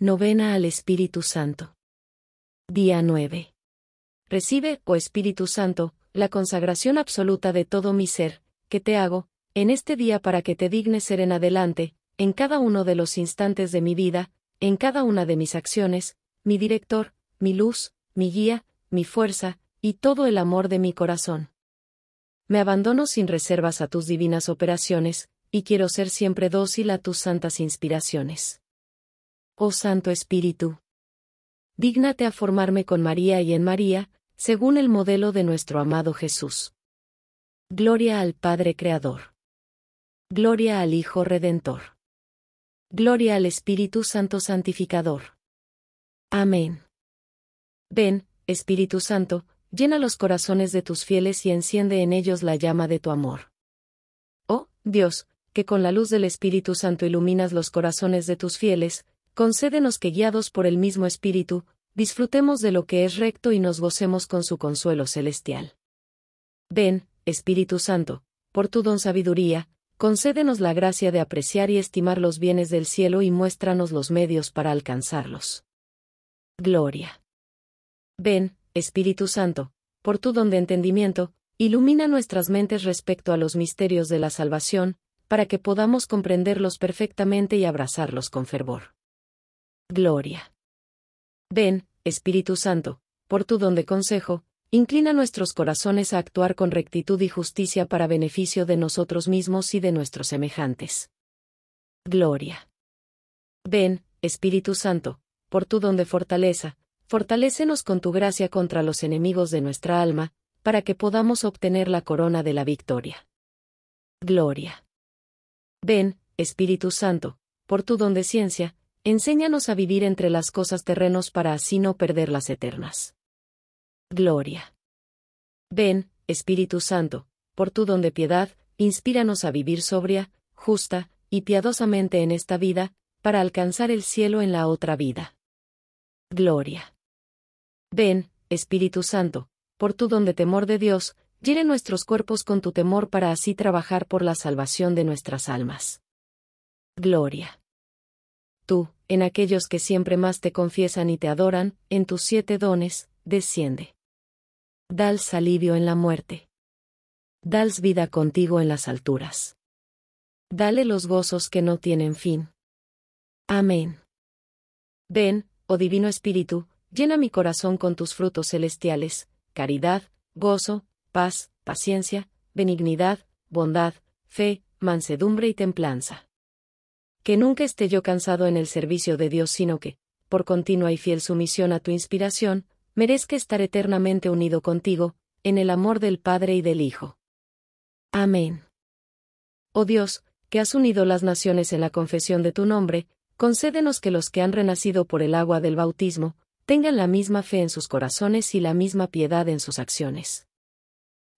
Novena al Espíritu Santo. Día 9. Recibe, oh Espíritu Santo, la consagración absoluta de todo mi ser, que te hago, en este día para que te dignes ser en adelante, en cada uno de los instantes de mi vida, en cada una de mis acciones, mi director, mi luz, mi guía, mi fuerza, y todo el amor de mi corazón. Me abandono sin reservas a tus divinas operaciones, y quiero ser siempre dócil a tus santas inspiraciones oh Santo Espíritu. Dígnate a formarme con María y en María, según el modelo de nuestro amado Jesús. Gloria al Padre Creador. Gloria al Hijo Redentor. Gloria al Espíritu Santo Santificador. Amén. Ven, Espíritu Santo, llena los corazones de tus fieles y enciende en ellos la llama de tu amor. Oh, Dios, que con la luz del Espíritu Santo iluminas los corazones de tus fieles, concédenos que guiados por el mismo Espíritu, disfrutemos de lo que es recto y nos gocemos con su consuelo celestial. Ven, Espíritu Santo, por tu don sabiduría, concédenos la gracia de apreciar y estimar los bienes del cielo y muéstranos los medios para alcanzarlos. Gloria. Ven, Espíritu Santo, por tu don de entendimiento, ilumina nuestras mentes respecto a los misterios de la salvación, para que podamos comprenderlos perfectamente y abrazarlos con fervor. Gloria. Ven, Espíritu Santo, por tu don de consejo, inclina nuestros corazones a actuar con rectitud y justicia para beneficio de nosotros mismos y de nuestros semejantes. Gloria. Ven, Espíritu Santo, por tu don de fortaleza, fortalécenos con tu gracia contra los enemigos de nuestra alma, para que podamos obtener la corona de la victoria. Gloria. Ven, Espíritu Santo, por tu don de ciencia, Enséñanos a vivir entre las cosas terrenos para así no perder las eternas. Gloria. Ven, Espíritu Santo, por tu don de piedad, inspíranos a vivir sobria, justa y piadosamente en esta vida, para alcanzar el cielo en la otra vida. Gloria. Ven, Espíritu Santo, por tu don de temor de Dios, llene nuestros cuerpos con tu temor para así trabajar por la salvación de nuestras almas. Gloria tú, en aquellos que siempre más te confiesan y te adoran, en tus siete dones, desciende. Dals alivio en la muerte. Dals vida contigo en las alturas. Dale los gozos que no tienen fin. Amén. Ven, oh Divino Espíritu, llena mi corazón con tus frutos celestiales, caridad, gozo, paz, paciencia, benignidad, bondad, fe, mansedumbre y templanza que nunca esté yo cansado en el servicio de Dios, sino que, por continua y fiel sumisión a tu inspiración, merezca estar eternamente unido contigo, en el amor del Padre y del Hijo. Amén. Oh Dios, que has unido las naciones en la confesión de tu nombre, concédenos que los que han renacido por el agua del bautismo, tengan la misma fe en sus corazones y la misma piedad en sus acciones.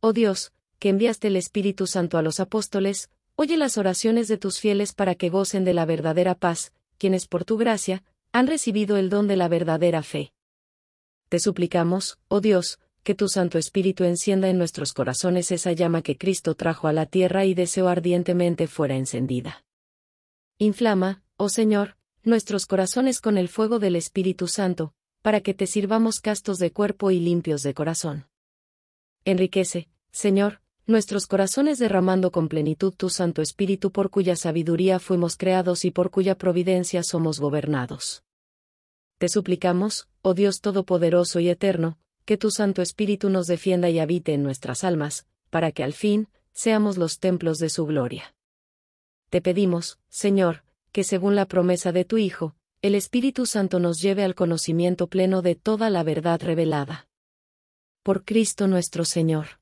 Oh Dios, que enviaste el Espíritu Santo a los apóstoles, Oye las oraciones de tus fieles para que gocen de la verdadera paz, quienes por tu gracia, han recibido el don de la verdadera fe. Te suplicamos, oh Dios, que tu Santo Espíritu encienda en nuestros corazones esa llama que Cristo trajo a la tierra y deseo ardientemente fuera encendida. Inflama, oh Señor, nuestros corazones con el fuego del Espíritu Santo, para que te sirvamos castos de cuerpo y limpios de corazón. Enriquece, Señor, nuestros corazones derramando con plenitud tu Santo Espíritu por cuya sabiduría fuimos creados y por cuya providencia somos gobernados. Te suplicamos, oh Dios Todopoderoso y Eterno, que tu Santo Espíritu nos defienda y habite en nuestras almas, para que al fin, seamos los templos de su gloria. Te pedimos, Señor, que según la promesa de tu Hijo, el Espíritu Santo nos lleve al conocimiento pleno de toda la verdad revelada. Por Cristo nuestro Señor.